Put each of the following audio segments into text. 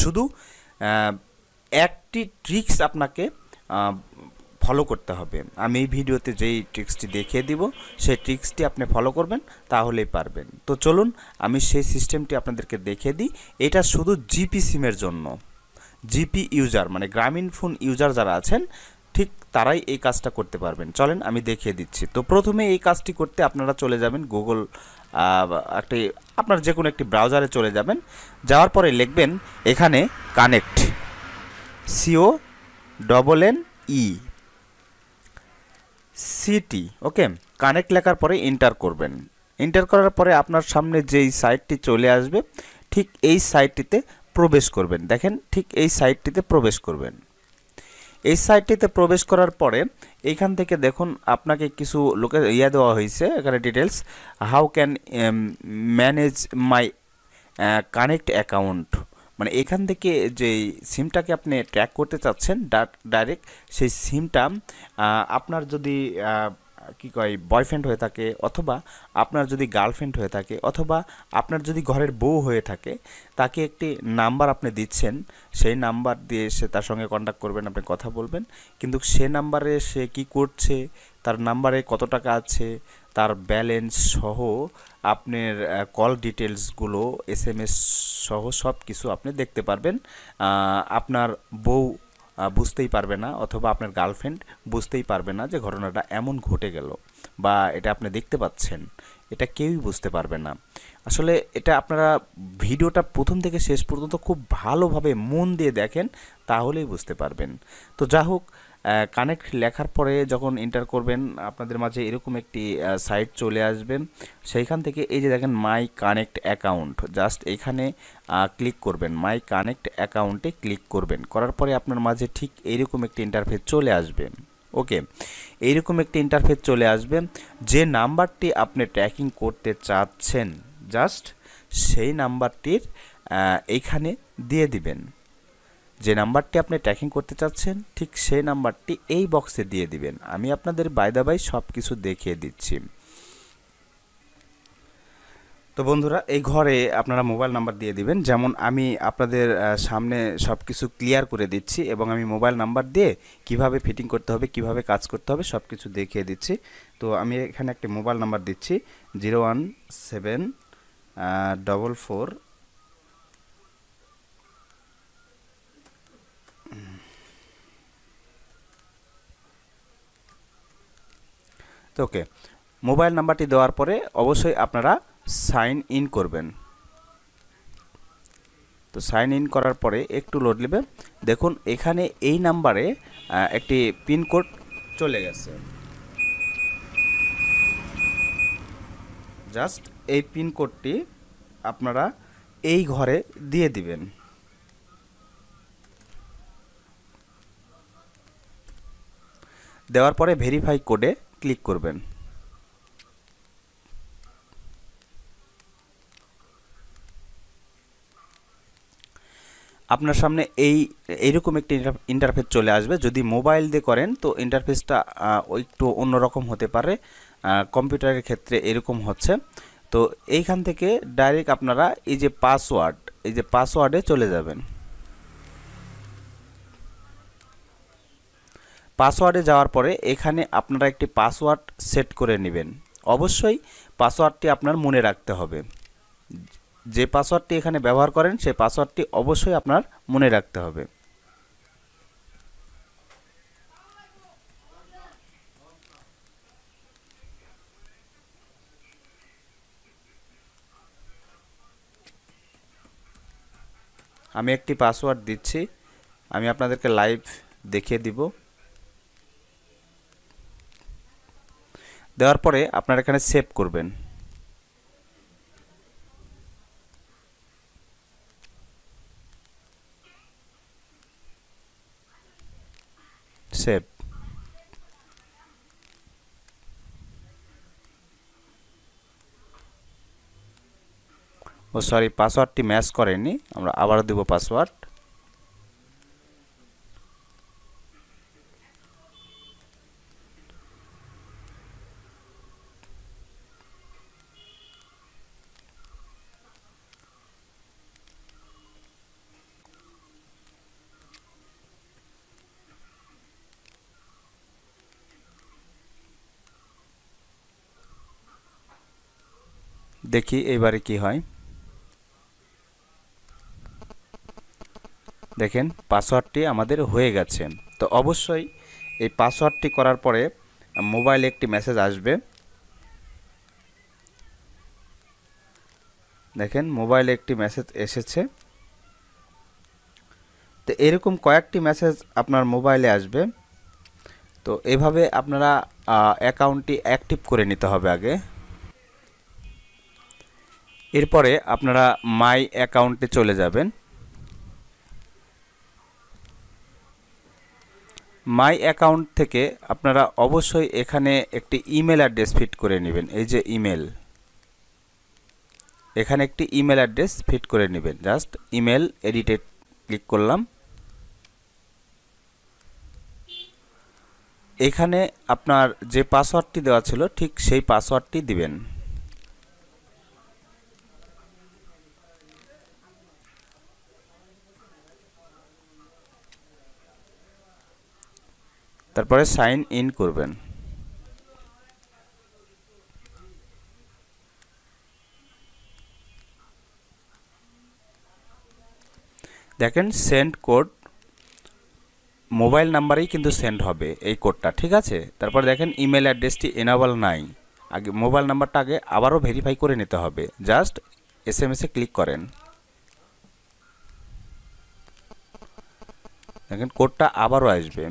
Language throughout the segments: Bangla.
শুধু একটি ট্রিক্স আপনাকে ফলো করতে হবে আমি এই ভিডিওতে যেই ট্রিক্সটি দেখিয়ে দিব সেই ট্রিক্সটি আপনি ফলো করবেন তাহলেই পারবেন তো চলুন আমি সেই সিস্টেমটি আপনাদেরকে দেখিয়ে দিই এটা শুধু জিপি সিমের জন্য জিপি ইউজার মানে গ্রামীণ ফোন ইউজার যারা আছেন ঠিক তারাই এই কাজটা করতে পারবেন চলেন আমি দেখিয়ে দিচ্ছি তো প্রথমে এই কাজটি করতে আপনারা চলে যাবেন গুগল একটি আপনার যে কোনো একটি ব্রাউজারে চলে যাবেন যাওয়ার পরে লিখবেন এখানে connect C O double N E C T okay connect লেখার পরে ইন্টার করবেন ইন্টার করার পরে আপনার সামনে যেই সাইটটি চলে আসবে ঠিক এই সাইটটিতে প্রবেশ করবেন দেখেন ঠিক এই সাইটটিতে প্রবেশ করবেন এই সাইটটিতে প্রবেশ করার পরে এইখান থেকে দেখুন আপনাকে কিছু লোকে ইয়া দেওয়া হয়েছে এখানে details how can manage my connect account মানে এখান থেকে যে সিমটাকে আপনি ট্র্যাক করতে চাচ্ছেন ডাইরেক্ট সেই সিমটা uh, আপনার যদি uh, কি কয় বয়ফ্রেন্ড হয়ে থাকে অথবা আপনার যদি গার্লফ্রেন্ড হয়ে থাকে অথবা আপনার যদি ঘরের বউ হয়ে থাকে তাকে একটি নাম্বার আপনি দিচ্ছেন সেই নাম্বার দিয়ে সে তার সঙ্গে কন্ট্যাক্ট করবেন আপনি কথা বলবেন কিন্তু সে নাম্বারে সে কি করছে তার নাম্বারে কত টাকা আছে তার ব্যালেন্স সহ আপনার কল ডিটেলসগুলো এস এম এস সহ সব কিছু আপনি দেখতে পারবেন আপনার বউ বুঝতেই পারবে না অথবা আপনার গার্লফ্রেন্ড বুঝতেই পারবে না যে ঘটনাটা এমন ঘটে গেল বা এটা আপনি দেখতে পাচ্ছেন এটা কেউই বুঝতে পারবে না আসলে এটা আপনারা ভিডিওটা প্রথম থেকে শেষ পর্যন্ত খুব ভালোভাবে মন দিয়ে দেখেন তাহলেই বুঝতে পারবেন তো যা হোক কানেক্ট লেখার পরে যখন এন্টার করবেন আপনাদের মাঝে এরকম একটি সাইট চলে আসবেন সেইখান থেকে এই যে দেখেন মাই কানেক্ট অ্যাকাউন্ট জাস্ট এখানে ক্লিক করবেন মাই কানেক্ট অ্যাকাউন্টে ক্লিক করবেন করার পরে আপনার মাঝে ঠিক এইরকম একটি ইন্টারফেস চলে আসবে ওকে এইরকম একটি ইন্টারফেস চলে আসবে যে নাম্বারটি আপনি ট্র্যাকিং করতে চাচ্ছেন জাস্ট সেই নাম্বারটির এইখানে দিয়ে দিবেন যে নাম্বারটি আপনি ট্র্যাকিং করতে চাচ্ছেন ঠিক সেই নাম্বারটি এই বক্সে দিয়ে দিবেন আমি আপনাদের বাইদাবাই সব কিছু দেখিয়ে দিচ্ছি তো বন্ধুরা এই ঘরে আপনারা মোবাইল নাম্বার দিয়ে দিবেন যেমন আমি আপনাদের সামনে সব কিছু ক্লিয়ার করে দিচ্ছি এবং আমি মোবাইল নাম্বার দিয়ে কিভাবে ফিটিং করতে হবে কিভাবে কাজ করতে হবে সব কিছু দেখিয়ে দিচ্ছি তো আমি এখানে একটি মোবাইল নাম্বার দিচ্ছি zero one seven double four তো ওকে মোবাইল নাম্বারটি দেওয়ার পরে অবশ্যই আপনারা সাইন ইন করবেন তো সাইন ইন করার পরে একটু লোড নেবে দেখুন এখানে এই নাম্বারে একটি পিনকোড চলে গেছে জাস্ট এই পিনকোডটি আপনারা এই ঘরে দিয়ে দিবেন দেওয়ার পরে ভেরিফাই কোডে ক্লিক করবেন আপনার সামনে এই এইরকম একটি ইন্টারফেস চলে আসবে যদি মোবাইল দিয়ে করেন তো ইন্টারফেসটা একটু অন্যরকম হতে পারে কম্পিউটারের ক্ষেত্রে এরকম হচ্ছে তো এইখান থেকে ডাইরেক্ট আপনারা এই যে পাসওয়ার্ড এই যে পাসওয়ার্ডে চলে যাবেন পাসওয়ার্ডে যাওয়ার পরে এখানে আপনারা একটি পাসওয়ার্ড সেট করে নেবেন অবশ্যই পাসওয়ার্ডটি আপনার মনে রাখতে হবে যে পাসওয়ার্ডটি এখানে ব্যবহার করেন সেই পাসওয়ার্ডটি অবশ্যই আপনার মনে রাখতে হবে আমি একটি পাসওয়ার্ড দিচ্ছি আমি আপনাদেরকে লাইভ দেখিয়ে দিব দেওয়ার পরে আপনারা এখানে সেভ করবেন সেভ ও সরি পাসওয়ার্ডটি ম্যাচ করেনি আমরা আবার দেব পাসওয়ার্ড দেখি এবারে কি হয় দেখেন পাসওয়ার্ডটি আমাদের হয়ে গেছে তো অবশ্যই এই পাসওয়ার্ডটি করার পরে মোবাইলে একটি মেসেজ আসবে দেখেন মোবাইলে একটি মেসেজ এসেছে তো এরকম কয়েকটি মেসেজ আপনার মোবাইলে আসবে তো এভাবে আপনারা অ্যাকাউন্টটি অ্যাক্টিভ করে নিতে হবে আগে এরপরে আপনারা মাই অ্যাকাউন্টে চলে যাবেন মাই অ্যাকাউন্ট থেকে আপনারা অবশ্যই এখানে একটি ইমেল অ্যাড্রেস ফিট করে নেবেন এই যে ইমেল এখানে একটি ইমেল অ্যাড্রেস ফিট করে নেবেন জাস্ট ইমেল এডিটে ক্লিক করলাম এখানে আপনার যে পাসওয়ার্ডটি দেওয়া ছিল ঠিক সেই পাসওয়ার্ডটি দিবেন তারপরে সাইন ইন করবেন দেখেন সেন্ড কোড মোবাইল নাম্বারেই কিন্তু সেন্ড হবে এই কোডটা ঠিক আছে তারপর দেখেন ইমেল অ্যাড্রেসটি এনাবল নাই আগে মোবাইল নাম্বারটা আগে আবারও ভেরিফাই করে নিতে হবে জাস্ট এস এম এসে ক্লিক করেন দেখেন কোডটা আবারও আসবে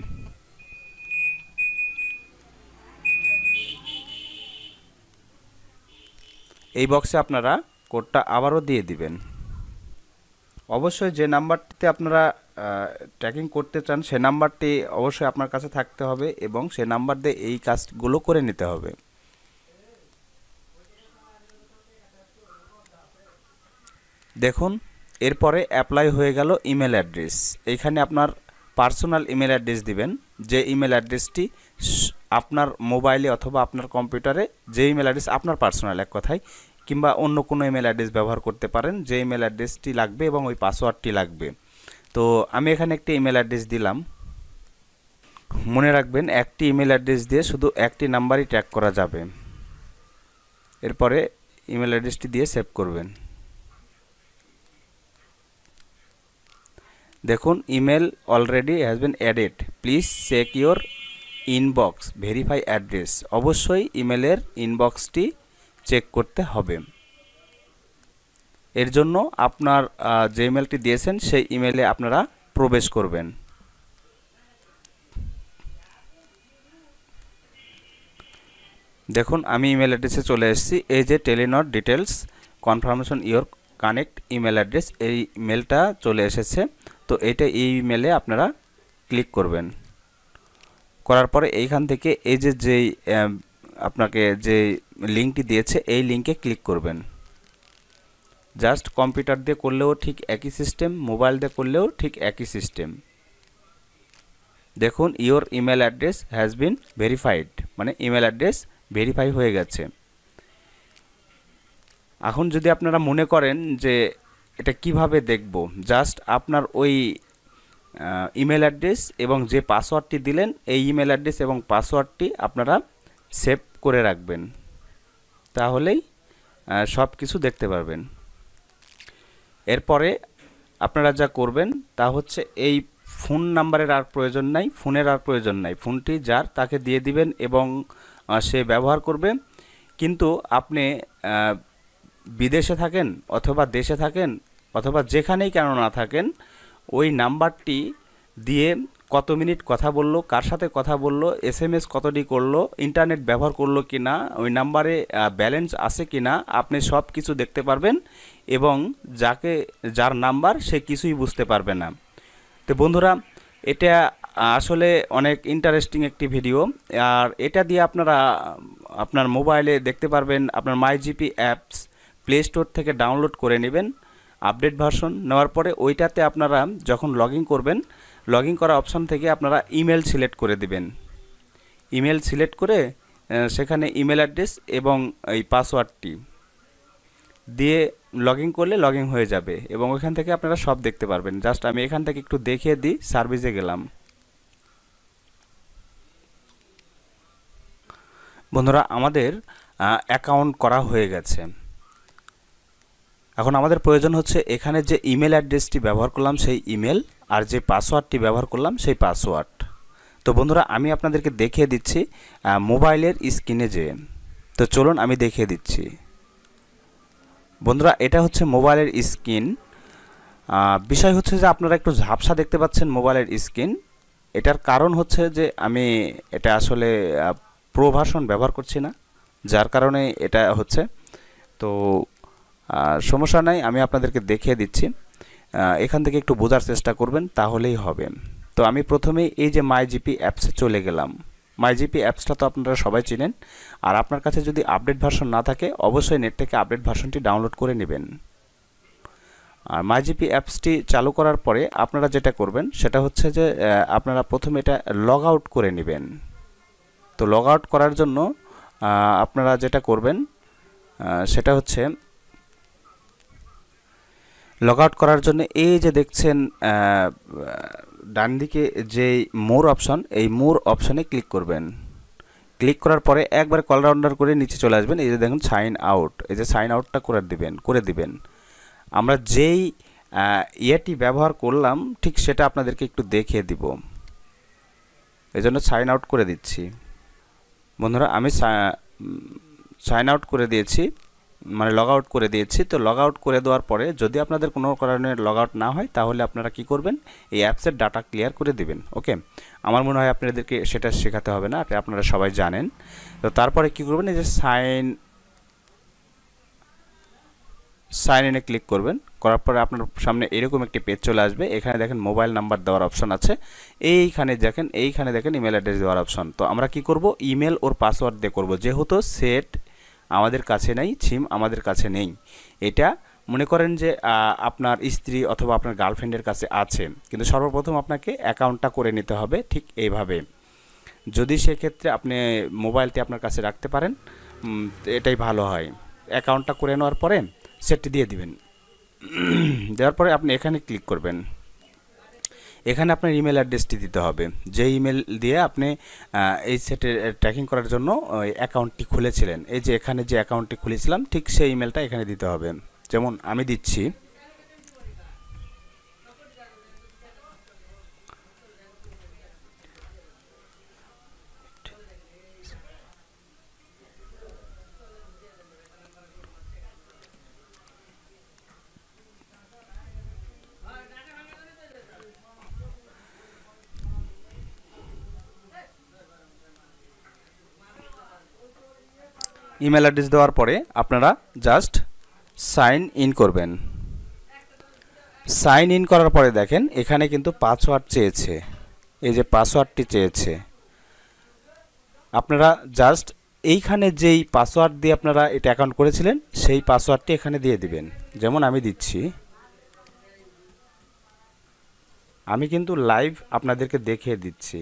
এই বক্সে আপনারা কোডটা আবারও দিয়ে দিবেন অবশ্যই যে নাম্বারটিতে আপনারা ট্র্যাকিং করতে চান সে নাম্বারটি অবশ্যই আপনার কাছে থাকতে হবে এবং সে নাম্বার দিয়ে এই কাজগুলো করে নিতে হবে দেখুন এরপরে অ্যাপ্লাই হয়ে গেল ইমেল অ্যাড্রেস এখানে আপনার পার্সোনাল ইমেল অ্যাড্রেস দিবেন যে ইমেল অ্যাড্রেসটি আপনার মোবাইলে অথবা আপনার কম্পিউটারে যে ইমেল অ্যাড্রেস আপনার পার্সোনাল এক কথায় কিংবা অন্য কোনো ইমেল অ্যাড্রেস ব্যবহার করতে পারেন যে ইমেল অ্যাড্রেসটি লাগবে এবং ওই পাসওয়ার্ডটি লাগবে তো আমি এখানে একটি ইমেল অ্যাড্রেস দিলাম মনে রাখবেন একটি ইমেল অ্যাড্রেস দিয়ে শুধু একটি নাম্বারই ট্র্যাক করা যাবে এরপরে ইমেল অ্যাড্রেসটি দিয়ে সেভ করবেন দেখুন email already has been added please check your inbox verify address অবশ্যই ইমেলের ইনবক্সটি চেক করতে হবে এর জন্য আপনার যে ইমেলটি দিয়েছেন সেই ইমেলে আপনারা প্রবেশ করবেন দেখুন আমি ইমেল অ্যাড্রেসে চলে এসেছি এই যে Telenor details confirmation your connect email address এই ইমেলটা চলে এসেছে তো এটা এই ইমেলে আপনারা ক্লিক করবেন করার পরে এইখান থেকে এই যে যেই আপনাকে যে লিঙ্কটি দিয়েছে এই লিঙ্কে ক্লিক করবেন জাস্ট কম্পিউটার দিয়ে করলেও ঠিক একই সিস্টেম মোবাইল দিয়ে করলেও ঠিক একই সিস্টেম দেখুন your email address has been verified মানে ইমেল অ্যাড্রেস ভেরিফাই হয়ে গেছে এখন যদি আপনারা মনে করেন যে এটা কিভাবে দেখব জাস্ট আপনার ওই ইমেল অ্যাড্রেস এবং যে পাসওয়ার্ডটি দিলেন এই ইমেল অ্যাড্রেস এবং পাসওয়ার্ডটি আপনারা সেভ করে রাখবেন তাহলেই সব কিছু দেখতে পারবেন এরপরে আপনারা যা করবেন তা হচ্ছে এই ফোন নাম্বারের আর প্রয়োজন নাই ফোনের আর প্রয়োজন নাই ফোনটি যার তাকে দিয়ে দিবেন এবং সে ব্যবহার করবে কিন্তু আপনি বিদেশে থাকেন অথবা দেশে থাকেন অথবা যেখানেই কেন না থাকেন ওই নাম্বারটি দিয়ে কত মিনিট কথা বলল কার সাথে কথা বলল এস এম এস কতটি করলো ইন্টারনেট ব্যবহার করলো কি না ওই নাম্বারে ব্যালেন্স আছে কি না আপনি সব কিছু দেখতে পারবেন এবং যাকে যার নাম্বার সে কিছুই বুঝতে পারবে না তো বন্ধুরা এটা আসলে অনেক ইন্টারেস্টিং একটি ভিডিও আর এটা দিয়ে আপনারা আপনার মোবাইলে দেখতে পারবেন আপনার মাইজিপি অ্যাপস প্লে স্টোর থেকে ডাউনলোড করে নেবেন আপডেট ভার্সন নেওয়ার পরে ওইটাতে আপনারা যখন লগ করবেন লগ করা অপশন থেকে আপনারা ইমেল সিলেক্ট করে দিবেন ইমেল সিলেক্ট করে সেখানে ইমেল অ্যাড্রেস এবং এই পাসওয়ার্ডটি দিয়ে লগ করলে লগ হয়ে যাবে এবং ওখান থেকে আপনারা সব দেখতে পারবেন জাস্ট আমি এখান থেকে একটু দেখিয়ে দিই সার্ভিসে গেলাম বন্ধুরা আমাদের অ্যাকাউন্ট করা হয়ে গেছে এখন আমাদের প্রয়োজন হচ্ছে এখানে যে ইমেল অ্যাড্রেসটি ব্যবহার করলাম সেই ইমেল আর যে পাসওয়ার্ডটি ব্যবহার করলাম সেই পাসওয়ার্ড তো বন্ধুরা আমি আপনাদেরকে দেখিয়ে দিচ্ছি মোবাইলের স্ক্রিনে যে তো চলুন আমি দেখিয়ে দিচ্ছি বন্ধুরা এটা হচ্ছে মোবাইলের স্ক্রিন বিষয় হচ্ছে যে আপনারা একটু ঝাপসা দেখতে পাচ্ছেন মোবাইলের স্ক্রিন এটার কারণ হচ্ছে যে আমি এটা আসলে প্রভাষণ ব্যবহার করছি না যার কারণে এটা হচ্ছে তো সমস্যা নাই আমি আপনাদেরকে দেখিয়ে দিচ্ছি এখান থেকে একটু বোঝার চেষ্টা করবেন তাহলেই হবে তো আমি প্রথমে এই যে মাইজিপি অ্যাপসে চলে গেলাম মাইজিপি অ্যাপসটা তো আপনারা সবাই চেনেন আর আপনার কাছে যদি আপডেট ভার্সন না থাকে অবশ্যই নেট থেকে আপডেট ভার্সনটি ডাউনলোড করে নেবেন আর মাইজিপি অ্যাপসটি চালু করার পরে আপনারা যেটা করবেন সেটা হচ্ছে যে আপনারা প্রথমে এটা লগ আউট করে নেবেন তো লগ আউট করার জন্য আপনারা যেটা করবেন সেটা হচ্ছে লগ আউট করার জন্য এই যে দেখছেন ডান দিকে যে মোর অপশন এই মোর অপশনে ক্লিক করবেন ক্লিক করার পরে একবার কল রাউন্ডার করে নিচে চলে আসবেন এই যে দেখুন সাইন আউট এই যে সাইন আউটটা করে দিবেন করে দিবেন আমরা যেই ইয়েটি ব্যবহার করলাম ঠিক সেটা আপনাদেরকে একটু দেখিয়ে দিব জন্য সাইন আউট করে দিচ্ছি বন্ধুরা আমি সাইন আউট করে দিয়েছি মানে লগ আউট করে দিয়েছি তো লগ আউট করে দেওয়ার পরে যদি আপনাদের কোনো কারণে লগ আউট না হয় তাহলে আপনারা কি করবেন এই অ্যাপসের ডাটা ক্লিয়ার করে দিবেন ওকে আমার মনে হয় আপনাদেরকে সেটা শেখাতে হবে না আপনারা সবাই জানেন তো তারপরে কি করবেন এই যে সাইন সাইন ইনে ক্লিক করবেন করার পরে আপনার সামনে এরকম একটি পেজ চলে আসবে এখানে দেখেন মোবাইল নাম্বার দেওয়ার অপশন আছে এইখানে দেখেন এইখানে দেখেন ইমেল অ্যাড্রেস দেওয়ার অপশন তো আমরা কি করব ইমেল ওর পাসওয়ার্ড দিয়ে করব যেহেতু সেট আমাদের কাছে নাই সিম আমাদের কাছে নেই এটা মনে করেন যে আপনার স্ত্রী অথবা আপনার গার্লফ্রেন্ডের কাছে আছে কিন্তু সর্বপ্রথম আপনাকে অ্যাকাউন্টটা করে নিতে হবে ঠিক এইভাবে যদি সেক্ষেত্রে আপনি মোবাইলটি আপনার কাছে রাখতে পারেন এটাই ভালো হয় অ্যাকাউন্টটা করে নেওয়ার পরে সেটটি দিয়ে দিবেন দেওয়ার পরে আপনি এখানে ক্লিক করবেন এখানে আপনার ইমেল অ্যাড্রেসটি দিতে হবে যে ইমেল দিয়ে আপনি এই সেটের ট্র্যাকিং করার জন্য অ্যাকাউন্টটি খুলেছিলেন এই যে এখানে যে অ্যাকাউন্টটি খুলেছিলাম ঠিক সেই ইমেলটা এখানে দিতে হবে যেমন আমি দিচ্ছি ইমেল অ্যাড্রেস দেওয়ার পরে আপনারা জাস্ট সাইন ইন করবেন সাইন ইন করার পরে দেখেন এখানে কিন্তু পাসওয়ার্ড চেয়েছে এই যে পাসওয়ার্ডটি চেয়েছে আপনারা জাস্ট এইখানে যেই পাসওয়ার্ড দিয়ে আপনারা এটা অ্যাকাউন্ট করেছিলেন সেই পাসওয়ার্ডটি এখানে দিয়ে দিবেন যেমন আমি দিচ্ছি আমি কিন্তু লাইভ আপনাদেরকে দেখিয়ে দিচ্ছি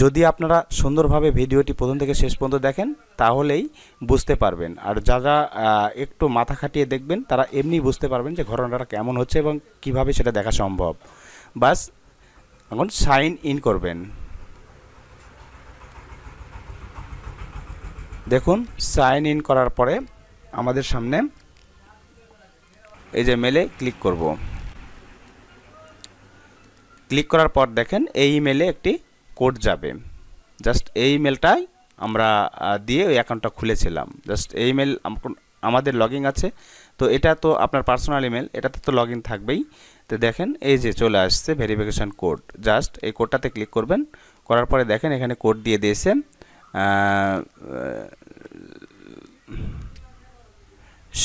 যদি আপনারা সুন্দরভাবে ভিডিওটি প্রথম থেকে শেষ পর্যন্ত দেখেন তাহলেই বুঝতে পারবেন আর যারা একটু মাথা খাটিয়ে দেখবেন তারা এমনি বুঝতে পারবেন যে ঘটনাটা কেমন হচ্ছে এবং কিভাবে সেটা দেখা সম্ভব বাস এখন সাইন ইন করবেন দেখুন সাইন ইন করার পরে আমাদের সামনে এই যে মেলে ক্লিক করব ক্লিক করার পর দেখেন এই ইমেলে একটি কোড যাবে জাস্ট এই ইমেলটাই আমরা দিয়ে ওই অ্যাকাউন্টটা খুলেছিলাম জাস্ট এই ইমেল আমাদের লগিং আছে তো এটা তো আপনার পার্সোনাল ইমেল এটাতে তো লগ থাকবেই তো দেখেন এই যে চলে আসছে ভেরিফিকেশান কোড জাস্ট এই কোডটাতে ক্লিক করবেন করার পরে দেখেন এখানে কোড দিয়ে দিয়েছে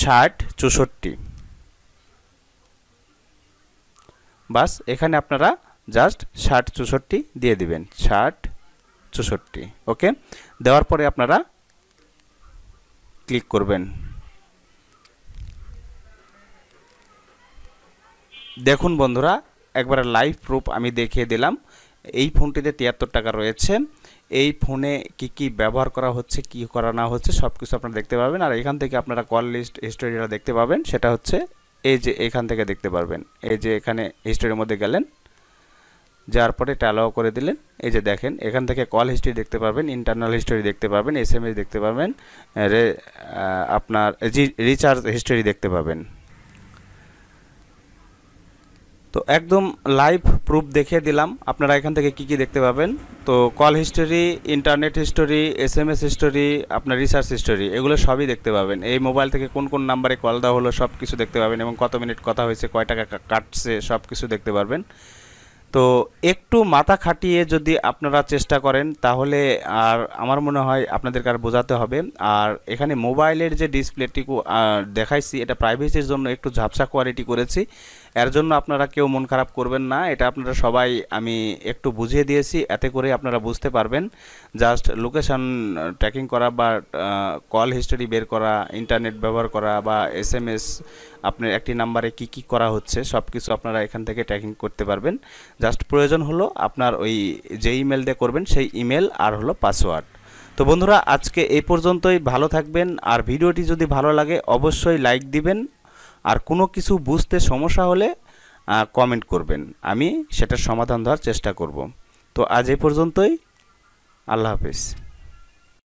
ষাট চৌষট্টি বাস এখানে আপনারা জাস্ট ষাট চৌষট্টি দিয়ে দিবেন ষাট চৌষট্টি ওকে দেওয়ার পরে আপনারা ক্লিক করবেন দেখুন বন্ধুরা একবার লাইভ প্রুফ আমি দেখিয়ে দিলাম এই ফোনটিতে তিয়াত্তর টাকা রয়েছে এই ফোনে কি কি ব্যবহার করা হচ্ছে কি করা না হচ্ছে সব কিছু আপনারা দেখতে পাবেন আর এখান থেকে আপনারা কল লিস্ট হিস্টোরিটা দেখতে পাবেন সেটা হচ্ছে এই যে এখান থেকে দেখতে পারবেন এই যে এখানে হিস্টোরির মধ্যে গেলেন যার পরে এটা করে দিলেন এই যে দেখেন এখান থেকে কল হিস্ট্রি দেখতে পাবেন ইন্টারনাল হিস্টোরি দেখতে পাবেন এস দেখতে পাবেন আপনার রিচার্জ হিস্টোরি দেখতে পাবেন তো একদম লাইভ প্রুফ দেখিয়ে দিলাম আপনারা এখান থেকে কি কি দেখতে পাবেন তো call history internet history S M S history আপনার রিসার্চ হিস্টোরি এগুলো সবই দেখতে পাবেন এই মোবাইল থেকে কোন কোন নাম্বারে কল দেওয়া হলো সব কিছু দেখতে পাবেন এবং কত মিনিট কথা হয়েছে কয় টাকা কাটছে সব কিছু দেখতে পারবেন তো একটু মাথা খাটিয়ে যদি আপনারা চেষ্টা করেন তাহলে আর আমার মনে হয় আপনাদেরকে আর বোঝাতে হবে আর এখানে মোবাইলের যে ডিসপ্লেটিকু দেখাইছি এটা প্রাইভেসির জন্য একটু ঝাপসা কোয়ালিটি করেছি এর জন্য আপনারা কেউ মন খারাপ করবেন না এটা আপনারা সবাই আমি একটু বুঝিয়ে দিয়েছি এতে করে আপনারা বুঝতে পারবেন জাস্ট লোকেশান ট্র্যাকিং করা বা কল হিস্টোরি বের করা ইন্টারনেট ব্যবহার করা বা এস এম এস আপনার একটি নাম্বারে কি কি করা হচ্ছে সব কিছু আপনারা এখান থেকে ট্র্যাকিং করতে পারবেন জাস্ট প্রয়োজন হলো আপনার ওই যে ইমেল দিয়ে করবেন সেই ইমেল আর হলো পাসওয়ার্ড তো বন্ধুরা আজকে এই পর্যন্তই ভালো থাকবেন আর ভিডিওটি যদি ভালো লাগে অবশ্যই লাইক দিবেন আর কোনো কিছু বুঝতে সমস্যা হলে কমেন্ট করবেন আমি সেটার সমাধান দেওয়ার চেষ্টা করব তো আজ এই পর্যন্তই আল্লাহ হাফিজ